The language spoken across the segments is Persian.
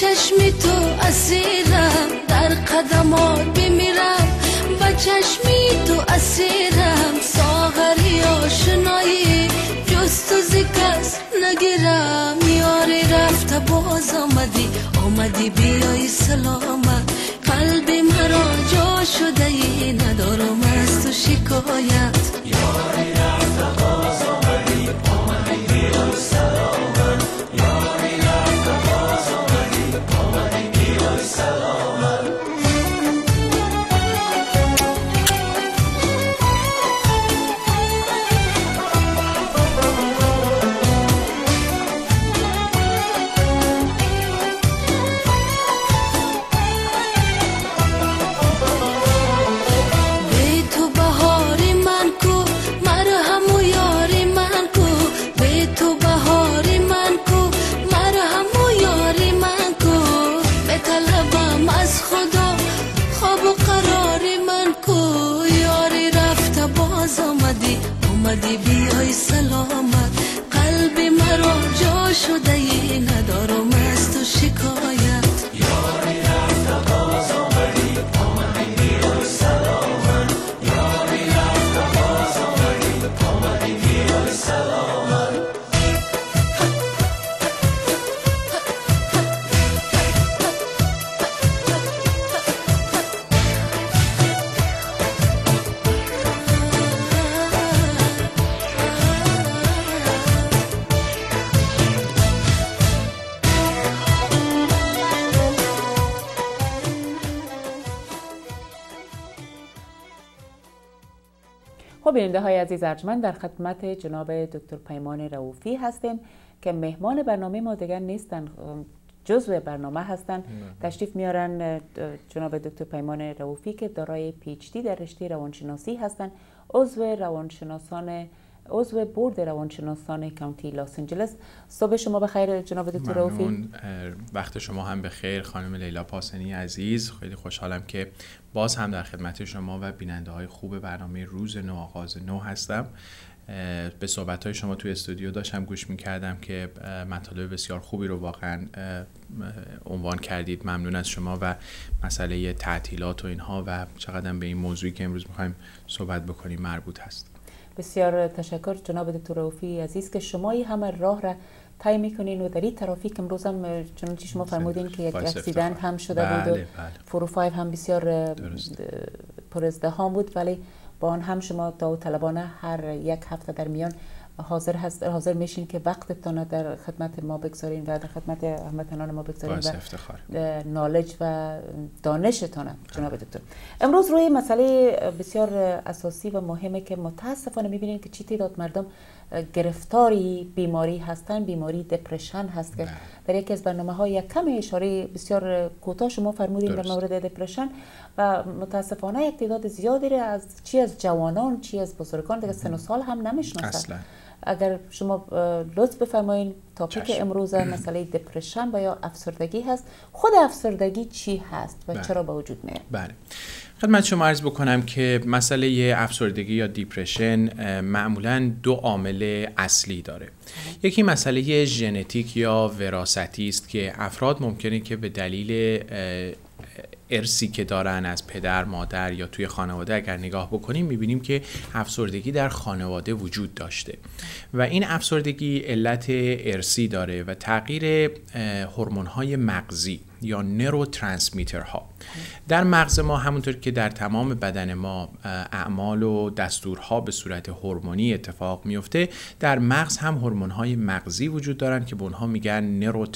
چشم تو اسیرم در قدمات بمیرم و چشمی تو اسیرم ساغری آشنایی جز تو زکس نگیرم یاری رفته باز آمدی آمدی بیای سلامت قلب مرا جا شده ای ندارم از تو شکایت خب بیننده های عزیز ارجمند در خدمت جناب دکتر پیمان روفی هستیم که مهمان برنامه ما دیگر نیستن جزو برنامه هستن تشریف میارن جناب دکتر پیمان روفی که دارای پیچتی در رشته روانشناسی هستن عضو روانشناسان عضو بورد روانشناسان کانتی لس آنجلس صبح شما به جناب دکتر ممنون وقت شما هم به خیر خانم لیلا پاسنی عزیز خیلی خوشحالم که باز هم در خدمت شما و بیننده های خوب برنامه روز نو آغاز نو هستم به صحبت های شما توی استودیو داشتم گوش می کردم که مطالب بسیار خوبی رو واقعا عنوان کردید ممنون از شما و مسئله تعطیلات و اینها و چقدر به این موضوعی که امروز میخوایم صحبت بکنیم مربوط هست بسیار تشکر جناب دکتر روفی عزیز که شما همه راه را طی میکنین و در این ترافیک امروز هم چنانچه شما فرمودین که یک اکسیدنت هم شده بود و بله، بله. فور هم بسیار پرزده هم بود ولی با آن هم شما تا طلبانه هر یک هفته در میان حاضر هست حاضر میشین که وقتتون در خدمت ما بگذارین و در خدمت هموطنان ما بگذارین و نالج و دانشتون جناب دکتر امروز روی مسئله بسیار اساسی و مهمه که متاسفانه میبینین که چی تعداد مردم گرفتاری بیماری هستن بیماری دپرشن هست که بله. در یکی از برنامه های یک کم اشاره بسیار کوتاه شما فرمودین در مورد دپرشن و متاسفانه یک تعداد زیادی از چی از جوانان چی از بزرگان دیگه سن و سال هم نمیشناسن اگر شما لطف بفرمایید تاپیک امروز مسئله دپرشن و یا افسردگی هست خود افسردگی چی هست و بله. چرا به وجود میاد بله خدمت شما عرض بکنم که مسئله افسردگی یا دیپرشن معمولا دو عامل اصلی داره یکی مسئله ژنتیک یا وراستی است که افراد ممکنه که به دلیل ارسی که دارن از پدر مادر یا توی خانواده اگر نگاه بکنیم میبینیم که افسردگی در خانواده وجود داشته و این افسردگی علت ارسی داره و تغییر هرمون های مغزی یا نرو ها در مغز ما همونطور که در تمام بدن ما اعمال و دستورها به صورت هورمونی اتفاق میفته در مغز هم هورمون های مغزی وجود دارن که به اونها میگن نرو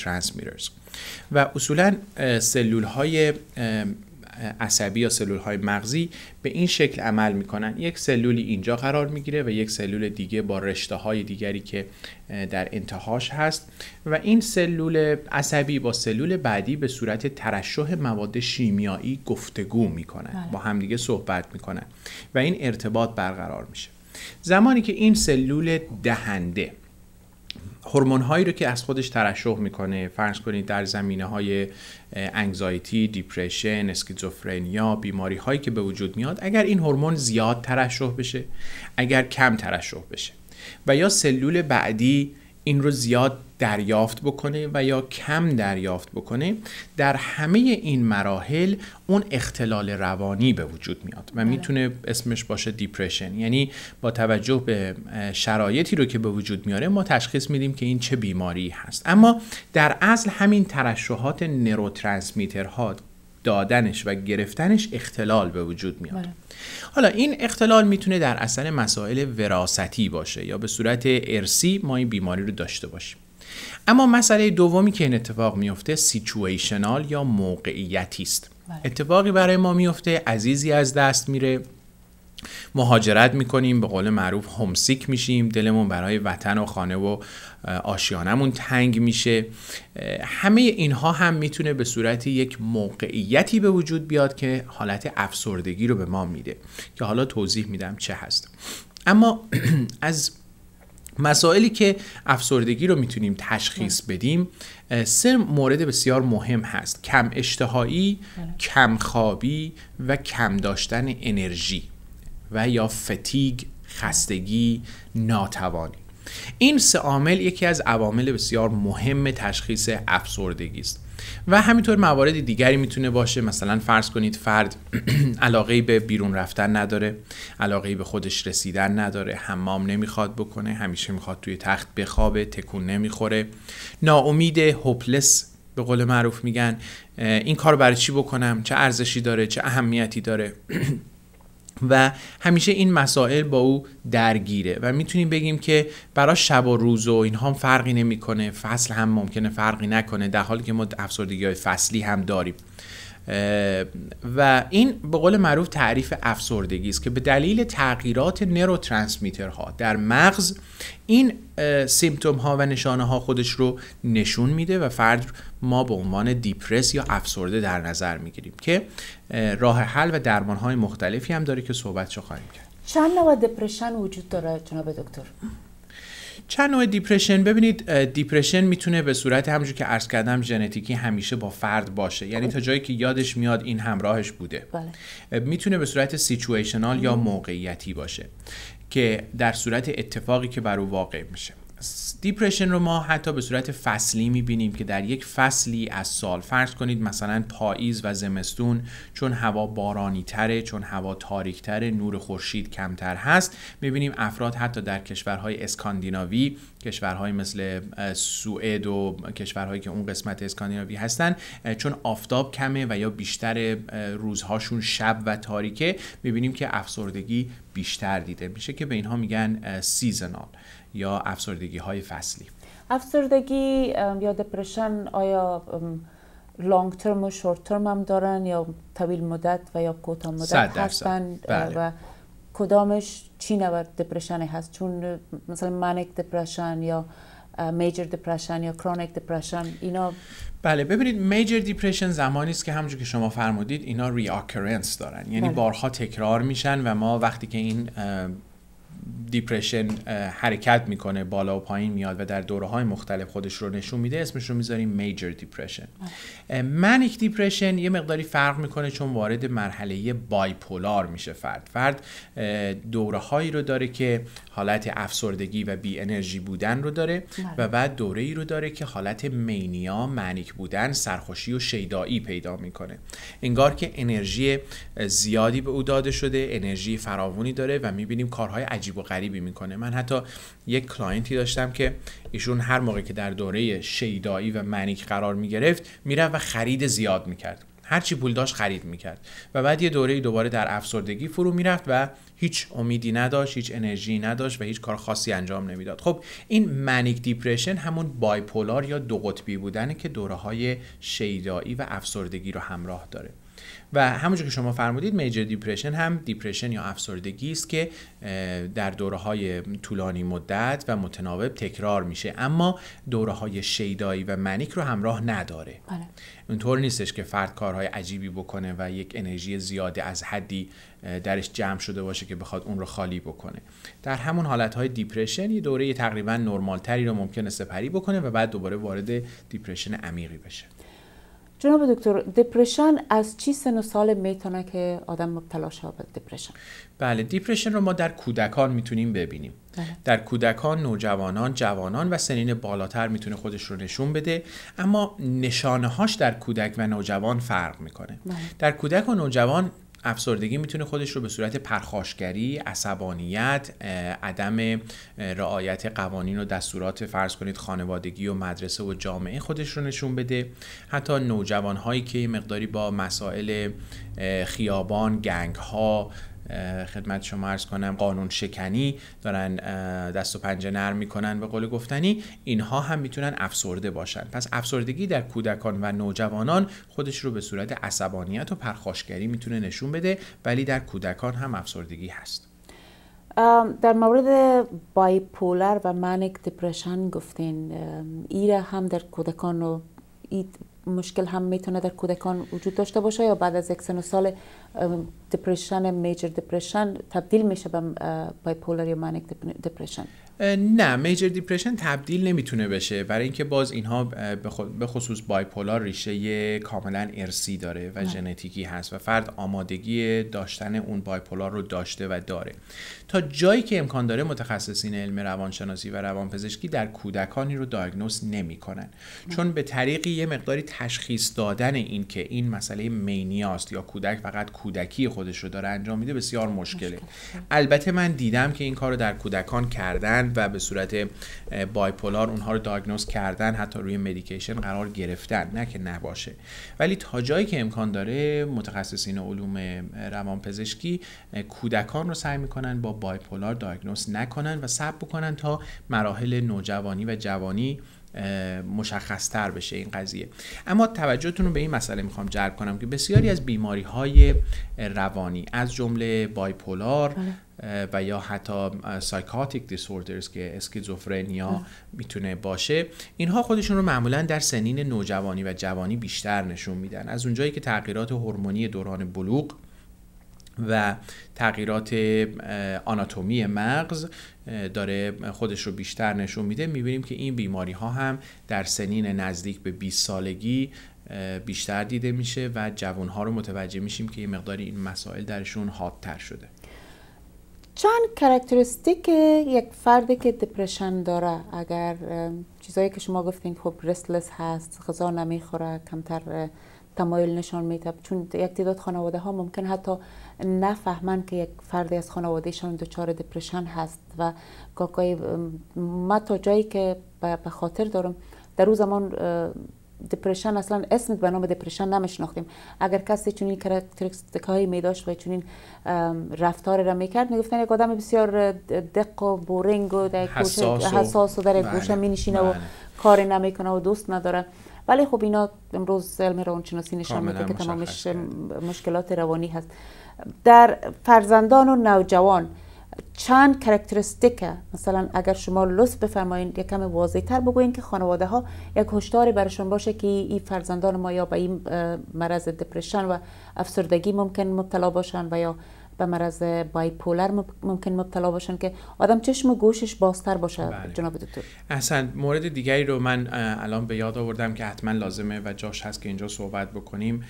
و اصولا سلول های عصبی یا سلول های مغزی به این شکل عمل میکنن یک سلولی اینجا قرار میگیره و یک سلول دیگه با رشته های دیگری که در انتهاش هست و این سلول عصبی با سلول بعدی به صورت ترشح مواد شیمیایی گفتگو میکنن بله. با همدیگه صحبت میکنن و این ارتباط برقرار میشه زمانی که این سلول دهنده هورمون هایی رو که از خودش ترشح میکنه فرض کنید در زمینه های انگزایتی، دیپرشن، اسکیزوفرنیا، بیماری هایی که به وجود میاد اگر این هورمون زیاد ترشح بشه اگر کم ترشح بشه و یا سلول بعدی این رو زیاد دریافت بکنه و یا کم دریافت بکنه در همه این مراحل اون اختلال روانی به وجود میاد و بله. میتونه اسمش باشه دیپریشن یعنی با توجه به شرایطی رو که به وجود میاره ما تشخیص میدیم که این چه بیماری هست اما در اصل همین ترشحات نروترانسمیترها دادنش و گرفتنش اختلال به وجود میاد بله. حالا این اختلال میتونه در اثر مسائل وراستی باشه یا به صورت ارسی ما این بیماری رو داشته باشیم اما مسئله دومی که این اتفاق میفته سیچویشنال یا موقعیتی است بله. اتفاقی برای ما میفته عزیزی از دست میره مهاجرت میکنیم به قول معروف همسیک میشیم دلمون برای وطن و خانه و آشیانمون تنگ میشه همه اینها هم میتونه به صورت یک موقعیتی به وجود بیاد که حالت افسردگی رو به ما میده که حالا توضیح میدم چه هست اما از مسائلی که افسردگی رو میتونیم تشخیص بله. بدیم سه مورد بسیار مهم هست کم اشتهایی، بله. کم خوابی و کم داشتن انرژی و یا فتیگ خستگی ناتوانی این سه عامل یکی از عوامل بسیار مهم تشخیص افسردگی است و همینطور موارد دیگری میتونه باشه مثلا فرض کنید فرد علاقه به بیرون رفتن نداره علاقه به خودش رسیدن نداره حمام نمیخواد بکنه همیشه میخواد توی تخت بخوابه تکون نمیخوره ناامید هوپلس به قول معروف میگن این کار برای چی بکنم چه ارزشی داره چه اهمیتی داره و همیشه این مسائل با او درگیره و میتونیم بگیم که برای شب و روز و اینها هم فرقی نمیکنه فصل هم ممکنه فرقی نکنه در حالی که ما افسردگی های فصلی هم داریم و این به قول معروف تعریف افسردگی است که به دلیل تغییرات نروترانسمیترها در مغز این سیمتوم ها و نشانه ها خودش رو نشون میده و فرد ما به عنوان دیپرس یا افسرده در نظر میگیریم که راه حل و درمان های مختلفی هم داره که صحبت خواهیم کرد چند نوع دپرشن وجود داره جناب دکتر چند نوع دیپرشن ببینید دیپرشن میتونه به صورت همونجور که عرض کردم ژنتیکی همیشه با فرد باشه یعنی خب. تا جایی که یادش میاد این همراهش بوده بله. میتونه به صورت سیچویشنال یا موقعیتی باشه که در صورت اتفاقی که بر او واقع میشه دیپرشن رو ما حتی به صورت فصلی میبینیم که در یک فصلی از سال فرض کنید مثلا پاییز و زمستون چون هوا بارانی تره چون هوا تاریک تره نور خورشید کمتر هست میبینیم افراد حتی در کشورهای اسکاندیناوی کشورهایی مثل سوئد و کشورهایی که اون قسمت اسکاندیناوی هستن چون آفتاب کمه و یا بیشتر روزهاشون شب و تاریکه میبینیم که افسردگی بیشتر دیده میشه که به اینها میگن سیزنال یا افسردگی های فصلی افسردگی یا دپرشن آیا لانگ ترم و شورت ترم هم دارن یا طویل مدت و یا کوتاه مدت هستن بله. و کدامش چی نوع دپرشنی هست چون مثلا منک دپرشن یا میجر دپرشن یا کرونیک دپرشن اینا بله ببینید میجر دیپرشن زمانی است که همونجور که شما فرمودید اینا ریاکرنس دارن یعنی بله. بارها تکرار میشن و ما وقتی که این دیپرشن حرکت میکنه بالا و پایین میاد و در دوره های مختلف خودش رو نشون میده اسمش رو میذاریم میجر دیپرشن منیک دیپرشن یه مقداری فرق میکنه چون وارد مرحله بایپولار میشه فرد فرد دوره هایی رو داره که حالت افسردگی و بی انرژی بودن رو داره و بله. بعد دوره ای رو داره که حالت مینیا منیک بودن سرخوشی و شیدایی پیدا میکنه انگار که انرژی زیادی به او داده شده انرژی فراوانی داره و میبینیم کارهای عجیب و غریبی میکنه من حتی یک کلاینتی داشتم که ایشون هر موقع که در دوره شیدایی و منیک قرار میگرفت میرفت و خرید زیاد میکرد هرچی پول داشت خرید میکرد و بعد یه دوره دوباره در افسردگی فرو میرفت و هیچ امیدی نداشت هیچ انرژی نداشت و هیچ کار خاصی انجام نمیداد خب این منیک دیپرشن همون بایپولار یا دو قطبی بودنه که دوره های شیدایی و افسردگی رو همراه داره و همونجور که شما فرمودید میجر دیپریشن هم دیپرشن یا افسردگی است که در دوره های طولانی مدت و متناوب تکرار میشه اما دوره های شیدایی و منیک رو همراه نداره بله. اونطور نیستش که فرد کارهای عجیبی بکنه و یک انرژی زیاده از حدی درش جمع شده باشه که بخواد اون رو خالی بکنه در همون های دیپرشن یه دوره تقریبا تری رو ممکنه سپری بکنه و بعد دوباره وارد دیپرشن عمیقی بشه جناب دکتر دپرشن از چی سن و سال میتونه که آدم مبتلا شود به دپرشن بله دیپرشن رو ما در کودکان میتونیم ببینیم بله. در کودکان نوجوانان جوانان و سنین بالاتر میتونه خودش رو نشون بده اما نشانه هاش در کودک و نوجوان فرق میکنه بله. در کودک و نوجوان افسردگی میتونه خودش رو به صورت پرخاشگری، عصبانیت، عدم رعایت قوانین و دستورات فرض کنید خانوادگی و مدرسه و جامعه خودش رو نشون بده. حتی نوجوانهایی که مقداری با مسائل خیابان، گنگ ها، خدمت شما عرض کنم قانون شکنی دارن دست و پنجه نرم میکنن به قول گفتنی اینها هم میتونن افسرده باشن پس افسردگی در کودکان و نوجوانان خودش رو به صورت عصبانیت و پرخاشگری میتونه نشون بده ولی در کودکان هم افسردگی هست در مورد بایپولر و منک دپرشن گفتین ایره هم در کودکان و مشکل هم میتونه در کودکان وجود داشته باشه یا بعد از یک سال دپرشن میجر دپرشن تبدیل میشه به بایپولر یا مانیک دپرشن نه میجر دیپرشن تبدیل نمیتونه بشه برای اینکه باز اینها به خصوص بایپولار ریشه کاملا ارسی داره و ژنتیکی بله. هست و فرد آمادگی داشتن اون بایپولار رو داشته و داره تا جایی که امکان داره متخصصین علم روانشناسی و روانپزشکی در کودکانی رو دایگنوز نمیکنن بله. چون به طریقی یه مقداری تشخیص دادن این که این مسئله مینیاست یا کودک فقط کودکی خودش رو داره انجام میده بسیار مشکله البته من دیدم که این کار رو در کودکان کردن و به صورت بایپولار اونها رو داگنوز کردن حتی روی مدیکیشن قرار گرفتن نه که نباشه ولی تا جایی که امکان داره متخصصین علوم روان پزشکی کودکان رو سعی میکنن با بایپولار داگنوز نکنن و صبر بکنن تا مراحل نوجوانی و جوانی مشخصتر بشه این قضیه اما توجهتون رو به این مسئله میخوام جلب کنم که بسیاری از بیماری های روانی از جمله بایپولار بله. و یا حتی سایکاتیک دیسوردرز که اسکیزوفرنیا بله. میتونه باشه اینها خودشون رو معمولا در سنین نوجوانی و جوانی بیشتر نشون میدن از اونجایی که تغییرات هورمونی دوران بلوغ و تغییرات آناتومی مغز داره خودش رو بیشتر نشون میده میبینیم که این بیماری ها هم در سنین نزدیک به 20 سالگی بیشتر دیده میشه و جوان ها رو متوجه میشیم که یه مقداری این مسائل درشون حادتر شده چند کرکترستیک یک فردی که دپرشن داره اگر چیزایی که شما گفتین خب رستلس هست غذا نمیخوره کمتر تمایل نشان میده چون یک تعداد خانواده ها ممکن حتی نفهمن که یک فردی از خانوادهشان دچار دپرشن هست و گاگای ما تا جایی که به خاطر دارم در روز زمان دپرشن اصلا اسم به نام دپرشن نمیشناختیم اگر کسی چنین کرکترستیک هایی می داشت و چنین رفتار را میکرد میگفتن یک آدم بسیار دق و بورنگ و حساس, حساس و در یک گوشه بله، مینشینه و بله. کاری نمیکنه و دوست نداره ولی خب اینا امروز علم روانشناسی نشان میده که تمامش مشکلات روانی هست در فرزندان و نوجوان چند کرکترستیکه مثلا اگر شما لطف بفرمایید یکم واضح تر بگوین که خانواده ها یک هشداری برشون باشه که این فرزندان ما یا به این مرض دپرشن و افسردگی ممکن مبتلا باشن و یا به مرض بایپولر ممکن مبتلا باشن که آدم چشم و گوشش بازتر باشه بله. جناب دکتر اصلا مورد دیگری رو من الان به یاد آوردم که حتما لازمه و جاش هست که اینجا صحبت بکنیم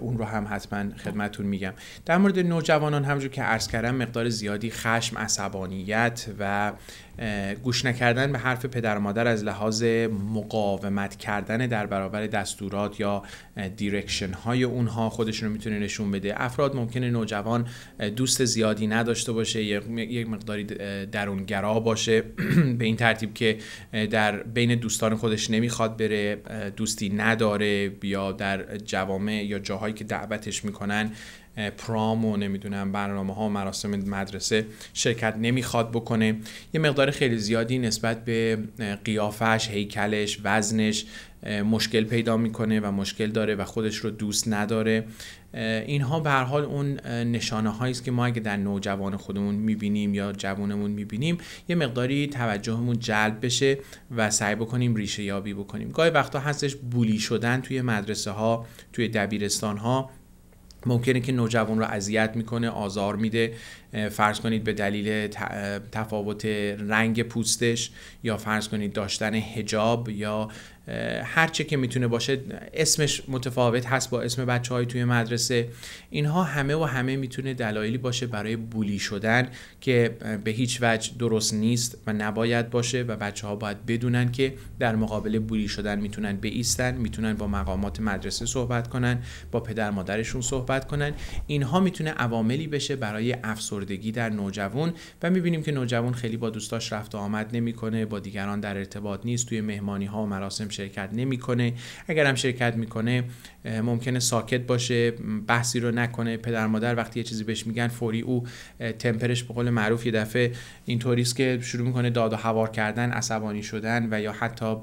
اون رو هم حتما خدمتون میگم در مورد نوجوانان همجور که عرض کردم مقدار زیادی خشم عصبانیت و گوش نکردن به حرف پدر و مادر از لحاظ مقاومت کردن در برابر دستورات یا دیرکشن های اونها خودشون رو میتونه نشون بده افراد ممکنه نوجوان دوست زیادی نداشته باشه یک مقداری درونگرا باشه به این ترتیب که در بین دوستان خودش نمیخواد بره دوستی نداره یا در جوامع یا جاهایی که دعوتش میکنن پرام و نمیدونم برنامه ها و مراسم مدرسه شرکت نمیخواد بکنه یه مقدار خیلی زیادی نسبت به قیافش، هیکلش، وزنش مشکل پیدا میکنه و مشکل داره و خودش رو دوست نداره اینها به هر حال اون نشانه هایی است که ما اگه در نوجوان خودمون میبینیم یا جوانمون میبینیم یه مقداری توجهمون جلب بشه و سعی بکنیم ریشه یابی بکنیم گاهی وقتا هستش بولی شدن توی مدرسه ها توی دبیرستان ها ممکنه که نوجوان رو اذیت میکنه آزار میده فرض کنید به دلیل تفاوت رنگ پوستش یا فرض کنید داشتن حجاب یا هرچه که میتونه باشه اسمش متفاوت هست با اسم بچه های توی مدرسه اینها همه و همه میتونه دلایلی باشه برای بولی شدن که به هیچ وجه درست نیست و نباید باشه و بچه ها باید بدونن که در مقابل بولی شدن میتونن بیستن میتونن با مقامات مدرسه صحبت کنن با پدر مادرشون صحبت کنن اینها میتونه عواملی بشه برای افسردگی در نوجوان و میبینیم که نوجوان خیلی با دوستاش رفت و آمد نمیکنه با دیگران در ارتباط نیست توی مهمانی ها مراسم شرکت نمیکنه اگر هم شرکت میکنه ممکنه ساکت باشه بحثی رو نکنه پدر مادر وقتی یه چیزی بهش میگن فوری او تمپرش به قول معروف یه دفعه این است که شروع میکنه داد و هوار کردن عصبانی شدن و یا حتی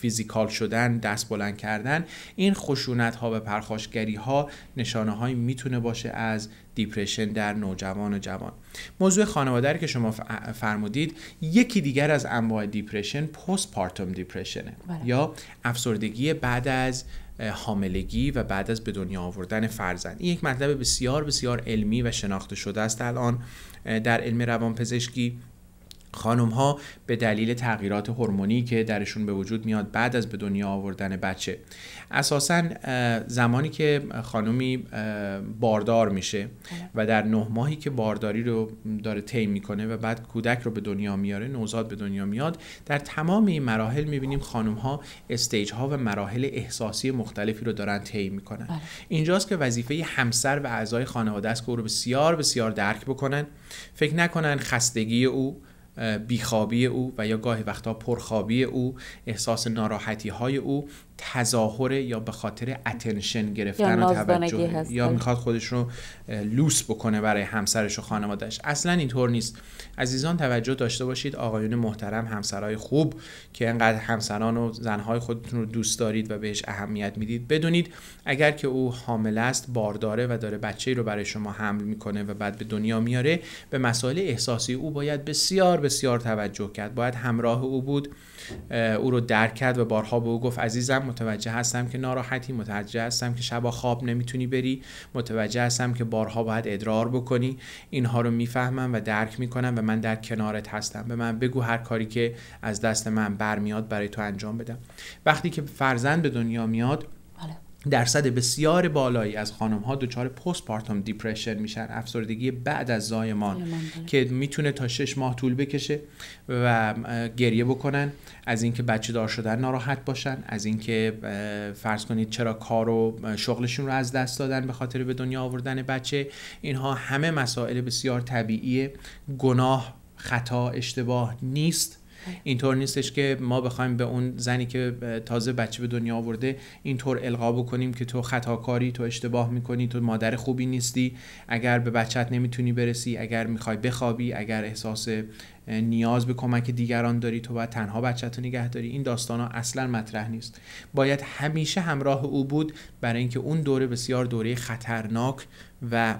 فیزیکال شدن دست بلند کردن این خشونت ها و پرخاشگری ها نشانه هایی میتونه باشه از دیپرشن در نوجوان و جوان موضوع خانواده که شما فرمودید یکی دیگر از انواع دیپریشن پست پارتوم دیپریشنه بله. یا افسردگی بعد از حاملگی و بعد از به دنیا آوردن فرزند این یک مطلب بسیار بسیار علمی و شناخته شده است الان در علم روانپزشکی خانم ها به دلیل تغییرات هورمونی که درشون به وجود میاد بعد از به دنیا آوردن بچه اساسا زمانی که خانمی باردار میشه بله. و در نه ماهی که بارداری رو داره طی میکنه و بعد کودک رو به دنیا میاره نوزاد به دنیا میاد در تمام این مراحل میبینیم خانم ها استیج ها و مراحل احساسی مختلفی رو دارن طی میکنن بله. اینجاست که وظیفه همسر و اعضای خانواده است که او رو بسیار بسیار درک بکنن فکر نکنن خستگی او بیخوابی او و یا گاهی وقتها پرخوابی او احساس ناراحتی های او تظاهره یا به خاطر اتنشن گرفتن و توجه یا میخواد خودش رو لوس بکنه برای همسرش و خانوادهش اصلا اینطور نیست عزیزان توجه داشته باشید آقایون محترم همسرای خوب که انقدر همسران و زنهای خودتون رو دوست دارید و بهش اهمیت میدید بدونید اگر که او حامل است بارداره و داره بچه رو برای شما حمل میکنه و بعد به دنیا میاره به مسائل احساسی او باید بسیار بسیار توجه کرد باید همراه او بود او رو درک کرد و بارها به او گفت عزیزم متوجه هستم که ناراحتی متوجه هستم که شبا خواب نمیتونی بری متوجه هستم که بارها باید ادرار بکنی اینها رو میفهمم و درک میکنم و من در کنارت هستم به من بگو هر کاری که از دست من برمیاد برای تو انجام بدم وقتی که فرزند به دنیا میاد درصد بسیار بالایی از خانم ها دچار پست پارتوم دیپرشن میشن افسردگی بعد از زایمان بله. که میتونه تا شش ماه طول بکشه و گریه بکنن از اینکه بچه دار شدن ناراحت باشن از اینکه فرض کنید چرا کار و شغلشون رو از دست دادن به خاطر به دنیا آوردن بچه اینها همه مسائل بسیار طبیعیه گناه خطا اشتباه نیست اینطور نیستش که ما بخوایم به اون زنی که تازه بچه به دنیا آورده اینطور القا بکنیم که تو خطاکاری تو اشتباه میکنی تو مادر خوبی نیستی اگر به بچت نمیتونی برسی اگر میخوای بخوابی اگر احساس نیاز به کمک دیگران داری تو باید تنها بچت رو نگه داری این داستان ها اصلا مطرح نیست باید همیشه همراه او بود برای اینکه اون دوره بسیار دوره خطرناک و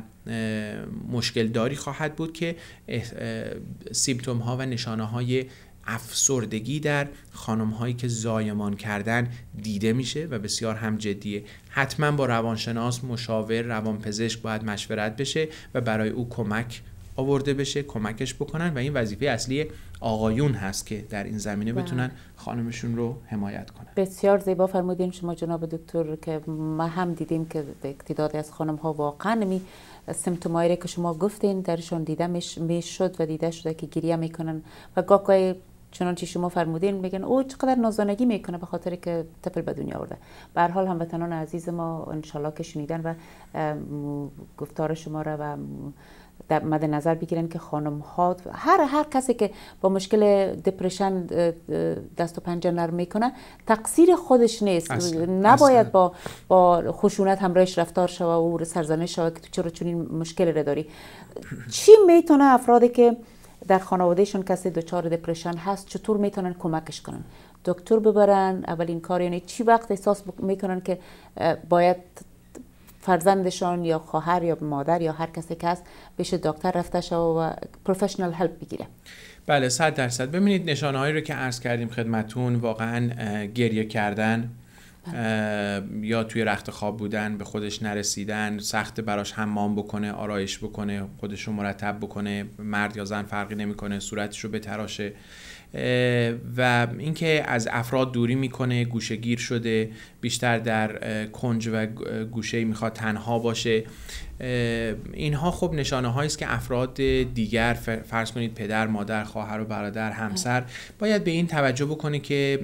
مشکلداری خواهد بود که سیمتوم ها و نشانه های افسردگی در خانم هایی که زایمان کردن دیده میشه و بسیار هم جدیه حتما با روانشناس مشاور روانپزشک باید مشورت بشه و برای او کمک آورده بشه کمکش بکنن و این وظیفه اصلی آقایون هست که در این زمینه بله. بتونن خانمشون رو حمایت کنن بسیار زیبا فرمودین شما جناب دکتر که ما هم دیدیم که اقتدادی از خانم ها واقعا می سمتومایی که شما گفتین درشون دیده میشد و دیده شده که گریه میکنن و گاهی چنانچه شما فرمودین میگن او چقدر نازانگی میکنه به خاطر که طفل به دنیا آورده به هر حال هموطنان عزیز ما انشالله که شنیدن و گفتار شما را و در مد نظر بگیرن که خانم ها هر هر کسی که با مشکل دپرشن دست و پنجه نرم میکنه تقصیر خودش نیست نباید با با خشونت همراهش رفتار شوه و سرزنش شوه که تو چرا چنین مشکل داری چی میتونه افرادی که در خانوادهشون کسی دچار دپرشن هست چطور میتونن کمکش کنن دکتر ببرن اولین کار یعنی چی وقت احساس میکنن که باید فرزندشان یا خواهر یا مادر یا هر کسی که هست بشه دکتر رفته شو و پروفشنال هلپ بگیره بله صد درصد ببینید نشانه هایی رو که عرض کردیم خدمتون واقعا گریه کردن یا توی رخت خواب بودن به خودش نرسیدن سخت براش حمام بکنه آرایش بکنه خودش رو مرتب بکنه مرد یا زن فرقی نمیکنه صورتش رو بتراشه و اینکه از افراد دوری میکنه گوشه گیر شده بیشتر در کنج و گوشه میخواد تنها باشه اینها خب نشانه هایی است که افراد دیگر فرض کنید پدر مادر خواهر و برادر همسر باید به این توجه بکنه که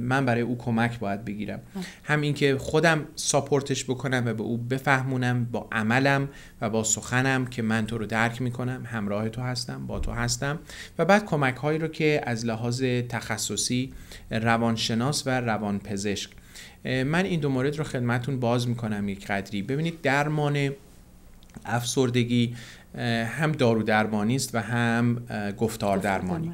من برای او کمک باید بگیرم هم اینکه خودم ساپورتش بکنم و به او بفهمونم با عملم و با سخنم که من تو رو درک میکنم همراه تو هستم با تو هستم و بعد کمک هایی رو که از لحاظ تخصصی روانشناس و روانپزشک من این دو مورد رو خدمتون باز میکنم یک قدری ببینید درمان افسردگی هم دارو درمانی است و هم گفتار درمانی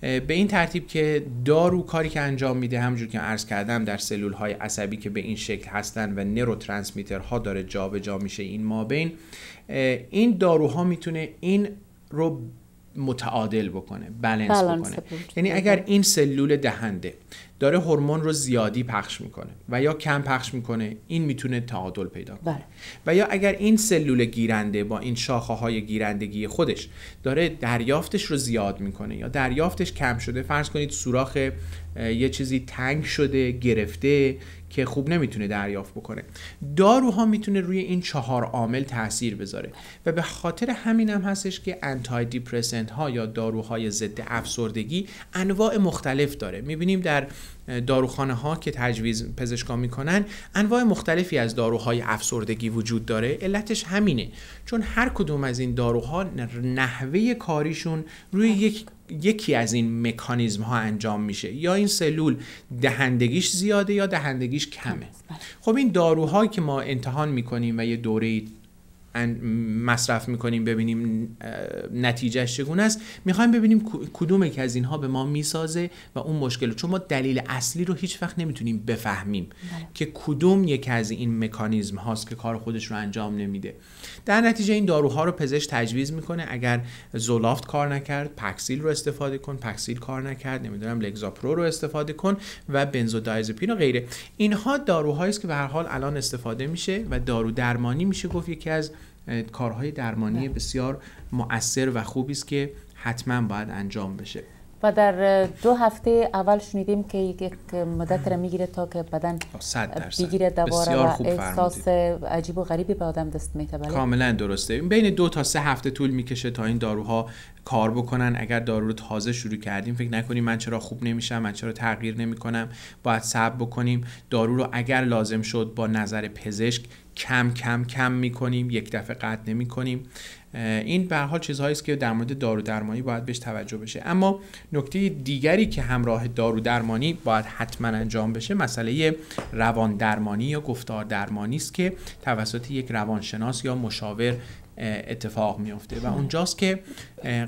به این ترتیب که دارو کاری که انجام میده همجور که عرض کردم در سلول های عصبی که به این شکل هستن و ها داره جابجا جا میشه این ما بین این داروها میتونه این رو متعادل بکنه بلنس بکنه یعنی اگر این سلول دهنده داره هورمون رو زیادی پخش میکنه و یا کم پخش میکنه این میتونه تعادل پیدا کنه بله. و یا اگر این سلول گیرنده با این شاخه های گیرندگی خودش داره دریافتش رو زیاد میکنه یا دریافتش کم شده فرض کنید سوراخ یه چیزی تنگ شده گرفته که خوب نمیتونه دریافت بکنه داروها میتونه روی این چهار عامل تاثیر بذاره و به خاطر همین هم هستش که انتای دیپرسنت ها یا داروهای ضد افسردگی انواع مختلف داره میبینیم در داروخانه ها که تجویز پزشکان میکنن انواع مختلفی از داروهای افسردگی وجود داره علتش همینه چون هر کدوم از این داروها نحوه کاریشون روی یک یکی از این مکانیزم ها انجام میشه یا این سلول دهندگیش زیاده یا دهندگیش کمه بله. خب این داروهایی که ما امتحان میکنیم و یه دوره مصرف میکنیم ببینیم نتیجهش چگونه است میخوایم ببینیم کدوم که از اینها به ما میسازه و اون مشکل چون ما دلیل اصلی رو هیچ وقت نمیتونیم بفهمیم بله. که کدوم یکی از این مکانیزم هاست که کار خودش رو انجام نمیده در نتیجه این داروها رو پزشک تجویز میکنه اگر زولافت کار نکرد پکسیل رو استفاده کن پکسیل کار نکرد نمیدونم لگزاپرو رو استفاده کن و بنزودیازپین و غیره اینها داروهایی است که به هر حال الان استفاده میشه و دارو درمانی میشه گفت یکی از کارهای درمانی بله. بسیار مؤثر و خوبی است که حتما باید انجام بشه و در دو هفته اول شنیدیم که یک مدت را میگیره تا که بدن بگیره دوباره و احساس عجیب و غریبی به آدم دست میته کاملا درسته بین دو تا سه هفته طول میکشه تا این داروها کار بکنن اگر دارو رو تازه شروع کردیم فکر نکنیم من چرا خوب نمیشم من چرا تغییر نمیکنم باید صبر بکنیم دارو رو اگر لازم شد با نظر پزشک کم کم کم میکنیم یک دفعه قطع نمیکنیم این به حال چیزهایی است که در مورد دارو درمانی باید بهش توجه بشه اما نکته دیگری که همراه دارو درمانی باید حتما انجام بشه مسئله روان درمانی یا گفتار درمانی است که توسط یک روانشناس یا مشاور اتفاق میفته و اونجاست که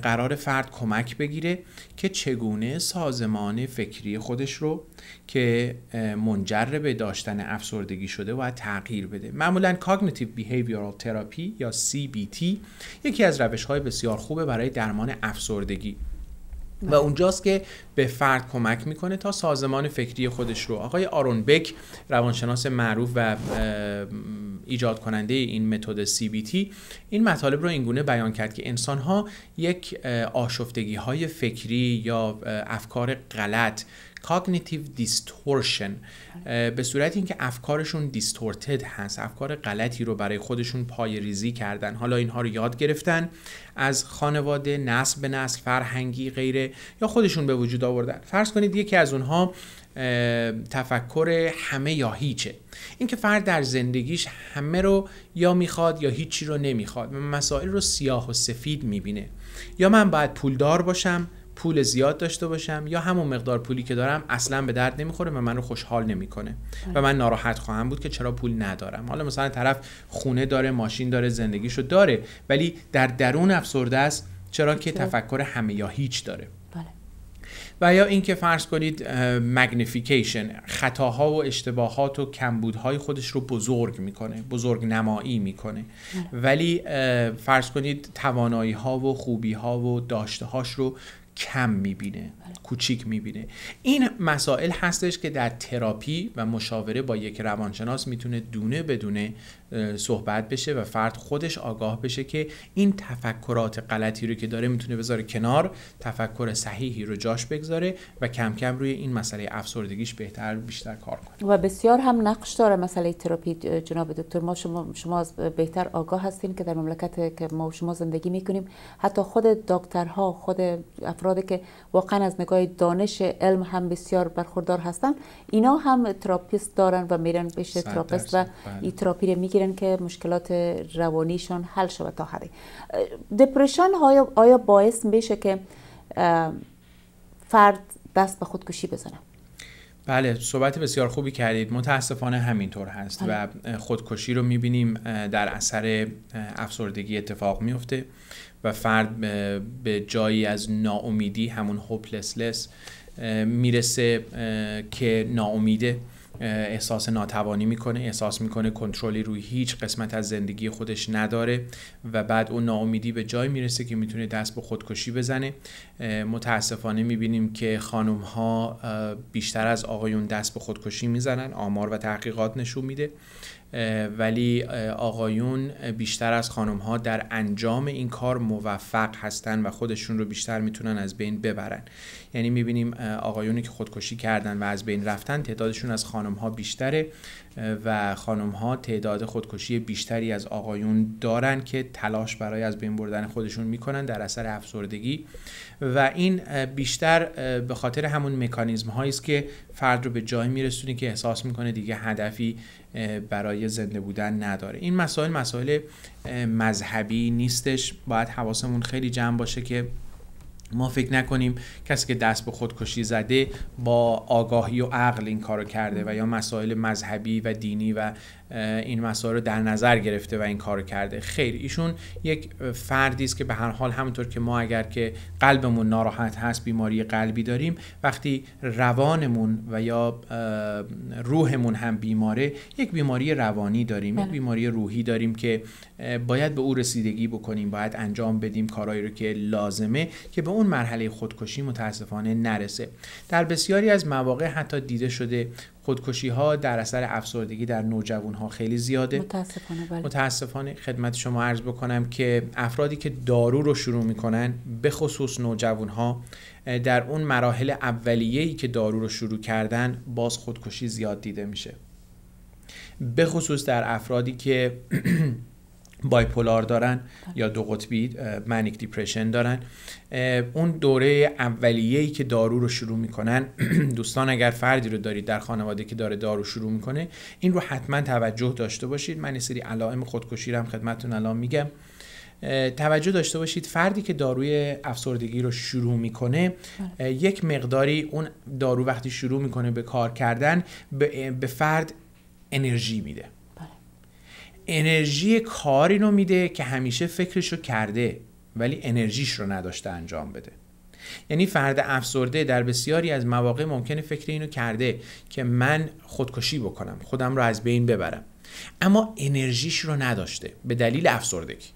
قرار فرد کمک بگیره که چگونه سازمان فکری خودش رو که منجر به داشتن افسردگی شده و تغییر بده معمولا کاگنیتیو بیهیویرال تراپی یا CBT یکی از روش های بسیار خوبه برای درمان افسردگی بله. و اونجاست که به فرد کمک میکنه تا سازمان فکری خودش رو آقای آرون بک روانشناس معروف و ایجاد کننده این متد CBT این مطالب رو اینگونه بیان کرد که انسان ها یک آشفتگی های فکری یا افکار غلط کاگنیتیو دیستورشن به صورت اینکه افکارشون دیستورتد هست افکار غلطی رو برای خودشون پای ریزی کردن حالا اینها رو یاد گرفتن از خانواده نسل به نسل فرهنگی غیره یا خودشون به وجود آوردن فرض کنید یکی از اونها تفکر همه یا هیچه اینکه فرد در زندگیش همه رو یا میخواد یا هیچی رو نمیخواد مسائل رو سیاه و سفید میبینه یا من باید پولدار باشم پول زیاد داشته باشم یا همون مقدار پولی که دارم اصلا به درد نمیخوره و من رو خوشحال نمیکنه و بله. من ناراحت خواهم بود که چرا پول ندارم حالا مثلا طرف خونه داره ماشین داره زندگیشو داره ولی در درون افسرده است چرا که تفکر همه یا هیچ داره بله. و یا اینکه فرض کنید مگنیفیکیشن خطاها و اشتباهات و کمبودهای خودش رو بزرگ میکنه بزرگ نمایی میکنه بله. ولی فرض کنید توانایی ها و خوبی ها و داشته رو کم میبینه کوچیک میبینه این مسائل هستش که در تراپی و مشاوره با یک روانشناس میتونه دونه بدونه صحبت بشه و فرد خودش آگاه بشه که این تفکرات غلطی رو که داره میتونه بذاره کنار تفکر صحیحی رو جاش بگذاره و کم کم روی این مسئله افسردگیش بهتر بیشتر کار کنه و بسیار هم نقش داره مسئله تراپی جناب دکتر ما شما شما از بهتر آگاه هستین که در مملکت که ما شما زندگی میکنیم حتی خود دکترها خود افرادی که واقعا از نگاه دانش علم هم بسیار برخوردار هستن اینا هم تراپیست دارن و میرن پیش تراپیست و این تراپی رو که مشکلات روانیشون حل شود تا حدی دپرشن آیا باعث میشه که فرد دست به خودکشی بزنه بله صحبت بسیار خوبی کردید متاسفانه همینطور هست و بله. خودکشی رو میبینیم در اثر افسردگی اتفاق میفته و فرد به جایی از ناامیدی همون هوپلسلس میرسه که ناامیده احساس ناتوانی میکنه احساس میکنه کنترلی روی هیچ قسمت از زندگی خودش نداره و بعد اون ناامیدی به جای میرسه که میتونه دست به خودکشی بزنه متاسفانه میبینیم که خانم ها بیشتر از آقایون دست به خودکشی میزنن آمار و تحقیقات نشون میده ولی آقایون بیشتر از خانم ها در انجام این کار موفق هستن و خودشون رو بیشتر میتونن از بین ببرن یعنی میبینیم آقایونی که خودکشی کردن و از بین رفتن تعدادشون از خانم ها بیشتره و خانم ها تعداد خودکشی بیشتری از آقایون دارن که تلاش برای از بین بردن خودشون میکنن در اثر افسردگی و این بیشتر به خاطر همون مکانیزم هایی است که فرد رو به جایی میرسونه که احساس میکنه دیگه هدفی برای زنده بودن نداره این مسائل مسائل مذهبی نیستش باید حواسمون خیلی جمع باشه که ما فکر نکنیم کسی که دست به خودکشی زده با آگاهی و عقل این کارو کرده و یا مسائل مذهبی و دینی و این مسائل رو در نظر گرفته و این کار کرده خیر ایشون یک فردی است که به هر حال همونطور که ما اگر که قلبمون ناراحت هست بیماری قلبی داریم وقتی روانمون و یا روحمون هم بیماره یک بیماری روانی داریم یک بله. بیماری روحی داریم که باید به او رسیدگی بکنیم باید انجام بدیم کارهایی رو که لازمه که به اون مرحله خودکشی متاسفانه نرسه در بسیاری از مواقع حتی دیده شده خودکشی ها در اثر افسردگی در نوجوان ها خیلی زیاده متاسفانه بله. متاسفانه خدمت شما عرض بکنم که افرادی که دارو رو شروع میکنن به خصوص نوجوان ها در اون مراحل اولیه‌ای که دارو رو شروع کردن باز خودکشی زیاد دیده میشه به خصوص در افرادی که بایپولار دارن یا دو قطبی منیک دیپریشن دارن اون دوره ای که دارو رو شروع میکنن دوستان اگر فردی رو دارید در خانواده که داره دارو شروع میکنه این رو حتما توجه داشته باشید من سری علائم خودکشی رو هم خدمتتون الان میگم توجه داشته باشید فردی که داروی افسردگی رو شروع میکنه بله. یک مقداری اون دارو وقتی شروع میکنه به کار کردن به فرد انرژی میده انرژی کاری رو میده که همیشه فکرش رو کرده ولی انرژیش رو نداشته انجام بده یعنی فرد افسرده در بسیاری از مواقع ممکنه فکر اینو کرده که من خودکشی بکنم خودم رو از بین ببرم اما انرژیش رو نداشته به دلیل افسردگی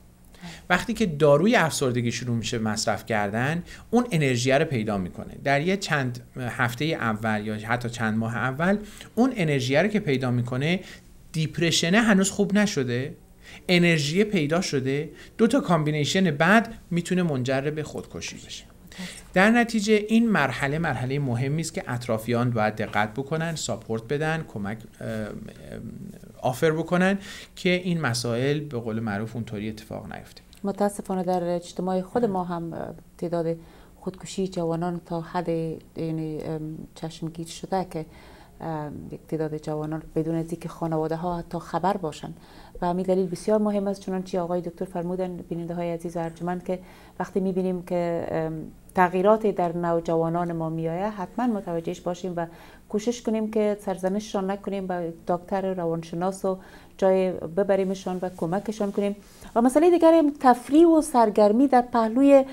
وقتی که داروی افسردگی شروع میشه مصرف کردن اون انرژی رو پیدا میکنه در یه چند هفته اول یا حتی چند ماه اول اون انرژی رو که پیدا میکنه دیپرشنه هنوز خوب نشده انرژی پیدا شده دو تا کامبینیشن بعد میتونه منجر به خودکشی بشه در نتیجه این مرحله مرحله مهمی است که اطرافیان باید دقت بکنن ساپورت بدن کمک آفر بکنن که این مسائل به قول معروف اونطوری اتفاق نیفته متاسفانه در اجتماع خود ما هم تعداد خودکشی جوانان تا حد یعنی چشمگیر شده که تعداد جوانان بدون از که خانواده ها حتی خبر باشن و همین دلیل بسیار مهم است چون چی آقای دکتر فرمودن بیننده های عزیز و ارجمند که وقتی میبینیم که تغییرات در نوجوانان ما میآید حتما متوجهش باشیم و کوشش کنیم که سرزنششان نکنیم و دکتر روانشناس و جای ببریمشان و کمکشان کنیم و مسئله دیگر هم تفریح و سرگرمی در پهلوی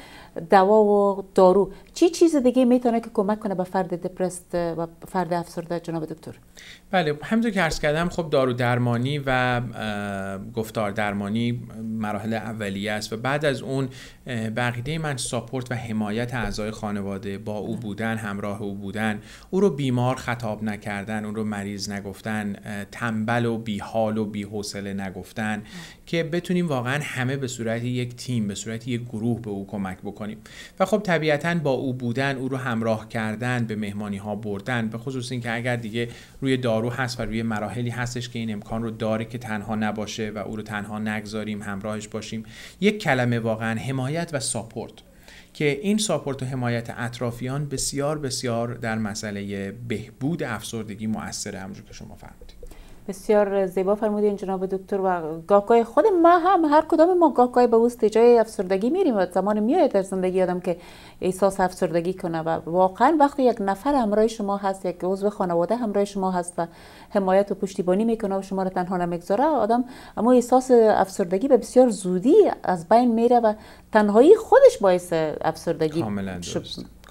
دوا و دارو چی چیز دیگه میتونه که کمک کنه به فرد دپرست و فرد افسرده جناب دکتر بله همونطور که عرض کردم خب دارو درمانی و گفتار درمانی مراحل اولیه است و بعد از اون بقیده من ساپورت و حمایت اعضای خانواده با او بودن همراه او بودن او رو بیمار خطاب نکردن او رو مریض نگفتن تنبل و بیحال و بیحوصله نگفتن که بتونیم واقعا همه به صورت یک تیم به صورت یک گروه به او کمک بکنیم و خب طبیعتا با او بودن او رو همراه کردن به مهمانی ها بردن به خصوص اینکه اگر دیگه روی دارو هست و روی مراحلی هستش که این امکان رو داره که تنها نباشه و او رو تنها نگذاریم همراهش باشیم یک کلمه واقعا حمایت و ساپورت که این ساپورت و حمایت اطرافیان بسیار بسیار در مسئله بهبود افسردگی مؤثره همونجور که شما فرمودید بسیار زیبا فرمودین جناب دکتر و گاکای خود ما هم هر کدام ما گاکای به وسط جای افسردگی میریم و زمان میاد در زندگی آدم که احساس افسردگی کنه و واقعا وقتی یک نفر همراه شما هست یک عضو خانواده همراه شما هست و حمایت و پشتیبانی میکنه و شما رو تنها نمیگذاره آدم اما احساس افسردگی به بسیار زودی از بین میره و تنهایی خودش باعث افسردگی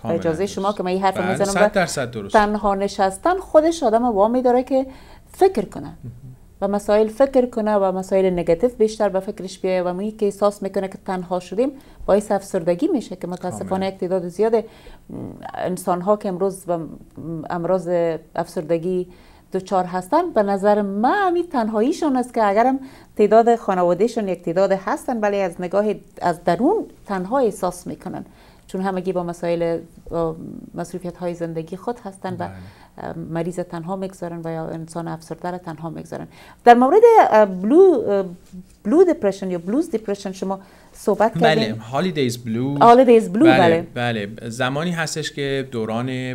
اجازه شما که من این حرف بله، میزنم تنها نشستن خودش آدم وامی داره که فکر کنه و مسائل فکر کنه و مسائل نگاتیو بیشتر به فکرش بیایه و می که احساس میکنه که تنها شدیم باعث افسردگی میشه که متاسفانه یک تعداد زیاد انسان ها که امروز به امراض افسردگی دچار هستن به نظر من همین تنهاییشون است که اگرم تعداد خانوادهشون یک تعداد هستن ولی از نگاه از درون تنها احساس میکنن چون همگی با مسائل مصروفیت های زندگی خود هستن و بله. مریض تنها میگذارن و یا انسان افسرده را تنها میگذارن در مورد بلو بلو دپرشن یا بلوز دپرشن شما صحبت بله، کردیم بله هالیدیز بلو هالیدیز بلو بله, بله زمانی هستش که دوران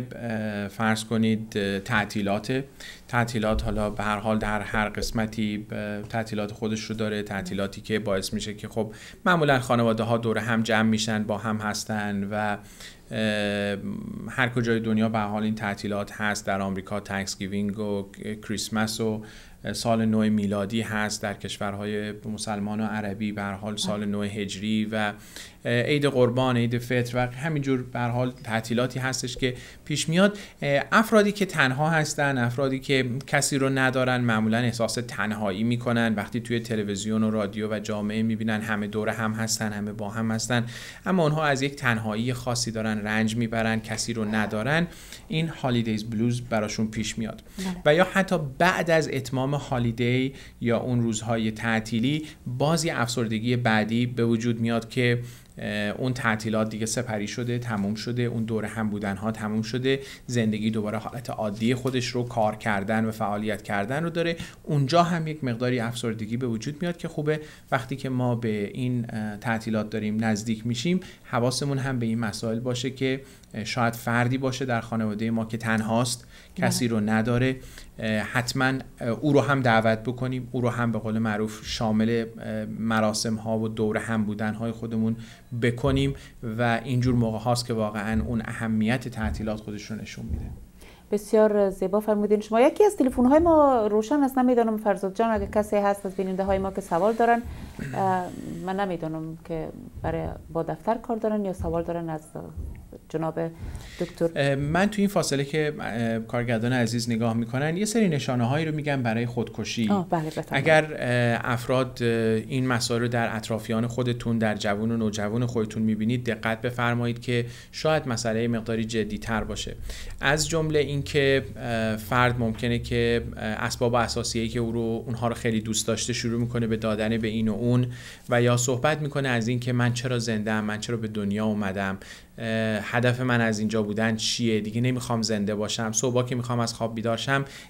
فرض کنید تعطیلات تعطیلات حالا به هر حال در هر قسمتی تعطیلات خودش رو داره تعطیلاتی که باعث میشه که خب معمولا خانواده ها دور هم جمع میشن با هم هستن و هر کجای دنیا به حال این تعطیلات هست در آمریکا گیوینگ و کریسمس و سال نو میلادی هست در کشورهای مسلمان و عربی به حال سال نو هجری و عید قربان عید فطر و همینجور به حال تعطیلاتی هستش که پیش میاد افرادی که تنها هستن افرادی که کسی رو ندارن معمولا احساس تنهایی میکنن وقتی توی تلویزیون و رادیو و جامعه میبینن همه دور هم هستن همه با هم هستن اما اونها از یک تنهایی خاصی دارن رنج میبرن کسی رو ندارن این هالیدیز بلوز براشون پیش میاد بله. و یا حتی بعد از اتمام هالیدی یا اون روزهای تعطیلی بازی افسردگی بعدی به وجود میاد که اون تعطیلات دیگه سپری شده تموم شده اون دور هم بودن ها تموم شده زندگی دوباره حالت عادی خودش رو کار کردن و فعالیت کردن رو داره اونجا هم یک مقداری افسردگی به وجود میاد که خوبه وقتی که ما به این تعطیلات داریم نزدیک میشیم حواسمون هم به این مسائل باشه که شاید فردی باشه در خانواده ما که تنهاست کسی رو نداره حتما او رو هم دعوت بکنیم او رو هم به قول معروف شامل مراسم ها و دور هم بودن های خودمون بکنیم و اینجور موقع هاست که واقعا اون اهمیت تعطیلات خودش رو نشون میده بسیار زیبا فرمودین شما یکی از تلفن های ما روشن است نمیدانم فرزاد جان اگه کسی هست از بیننده های ما که سوال دارن من نمیدانم که برای با دفتر کار دارن یا سوال دارن از جناب دکتر من تو این فاصله که کارگردان عزیز نگاه میکنن یه سری نشانه هایی رو میگن برای خودکشی بله اگر افراد این مسائل رو در اطرافیان خودتون در جوون و نوجوان خودتون میبینید دقت بفرمایید که شاید مسئله مقداری جدی تر باشه از جمله این اینکه فرد ممکنه که اسباب اساسیه که او رو اونها رو خیلی دوست داشته شروع میکنه به دادن به این و اون و یا صحبت میکنه از اینکه من چرا زندم من چرا به دنیا اومدم هدف من از اینجا بودن چیه دیگه نمیخوام زنده باشم صبح که میخوام از خواب بیدار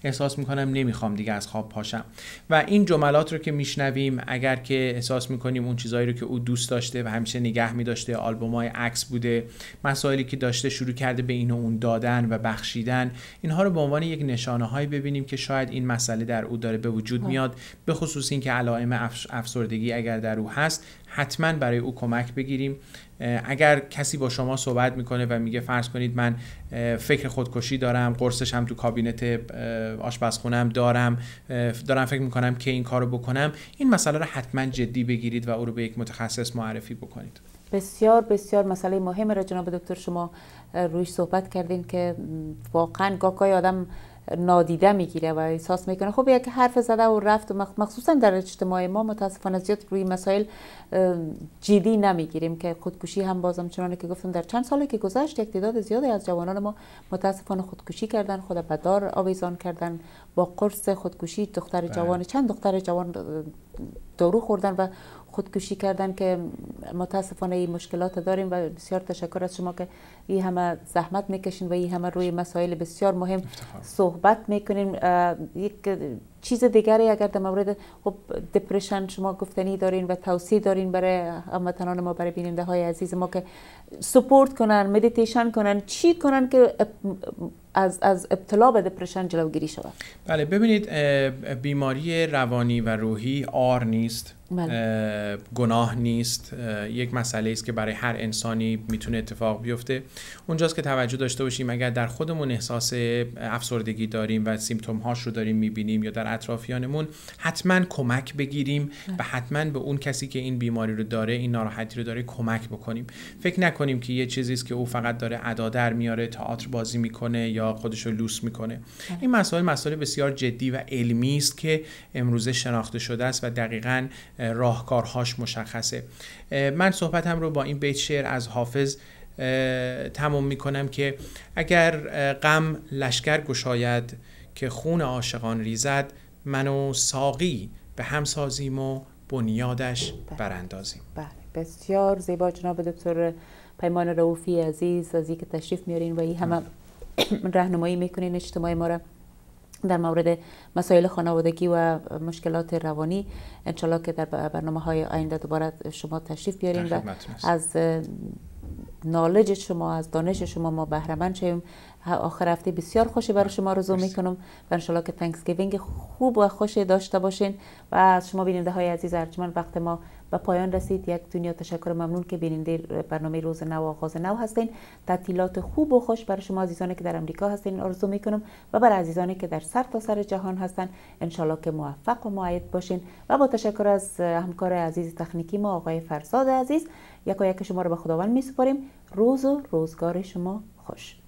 احساس میکنم نمیخوام دیگه از خواب پاشم و این جملات رو که میشنویم اگر که احساس میکنیم اون چیزایی رو که او دوست داشته و همیشه نگه میداشته آلبومای عکس بوده مسائلی که داشته شروع کرده به این و اون دادن و بخشیدن اینها رو به عنوان یک نشانه هایی ببینیم که شاید این مسئله در او داره به وجود خب. میاد به خصوص اینکه علائم افسردگی اگر در او هست حتما برای او کمک بگیریم اگر کسی با شما صحبت میکنه و میگه فرض کنید من فکر خودکشی دارم قرصش هم تو کابینت آشپزخونم دارم دارم فکر میکنم که این کارو بکنم این مسئله رو حتما جدی بگیرید و او رو به یک متخصص معرفی بکنید بسیار بسیار مسئله مهمی را جناب دکتر شما روش صحبت کردین که واقعا گاهی آدم نادیده میگیره و احساس میکنه خب یک حرف زده و رفت و مخصوصا در اجتماع ما متاسفانه زیاد روی مسائل جدی نمیگیریم که خودکشی هم بازم چنانه که گفتم در چند سالی که گذشت یک تعداد زیادی از جوانان ما متاسفانه خودکشی کردن خود دار آویزان کردن با قرص خودکشی دختر بله. جوان چند دختر جوان دارو خوردن و خودکشی کردن که متاسفانه این مشکلات داریم و بسیار تشکر از شما که این همه زحمت میکشین و این همه روی مسائل بسیار مهم صحبت میکنین یک چیز دیگری اگر در مورد خب دپرشن شما گفتنی دارین و توصیه دارین برای هموطنان ما برای بیننده های عزیز ما که سپورت کنن مدیتیشن کنن چی کنن که از, از ابتلا به دپرشن جلوگیری شود بله ببینید بیماری روانی و روحی آر نیست بله. گناه نیست یک مسئله است که برای هر انسانی میتونه اتفاق بیفته اونجاست که توجه داشته باشیم اگر در خودمون احساس افسردگی داریم و سیمتوم هاش رو داریم میبینیم یا در اطرافیانمون حتما کمک بگیریم و بله. حتما به اون کسی که این بیماری رو داره این ناراحتی رو داره کمک بکنیم فکر نکنیم که یه چیزی است که او فقط داره ادا در میاره تئاتر بازی میکنه یا خودش رو لوس میکنه بله. این مسائل مسائل بسیار جدی و علمی است که امروزه شناخته شده است و دقیقاً راهکارهاش مشخصه من صحبتم رو با این بیت شعر از حافظ تمام می کنم که اگر غم لشکر گشاید که خون عاشقان ریزد من و ساقی به هم سازیم و بنیادش بله. براندازیم بله بسیار زیبا جناب دکتر پیمان روفی عزیز از که تشریف میارین و این همه بله. راهنمایی میکنین اجتماع ما را در مورد مسائل خانوادگی و مشکلات روانی انشالله که در برنامه های آینده دوباره شما تشریف بیاریم و از نالج شما از دانش شما ما بهرمند شویم آخر هفته بسیار خوشی برای شما می کنم و انشالله که تنکسگیوینگ خوب و خوشی داشته باشین و از شما بیننده های عزیز ارجمند وقت ما به پایان رسید یک دنیا تشکر ممنون که بیننده برنامه روز نو آغاز نو هستین تعطیلات خوب و خوش برای شما عزیزانی که در امریکا هستین آرزو کنم و برای عزیزانی که در سر تا سر جهان هستن انشالله که موفق و معید باشین و با تشکر از همکار عزیز تخنیکی ما آقای فرزاد عزیز و یک شما رو به خداوند میسپاریم روز و روزگار شما خوش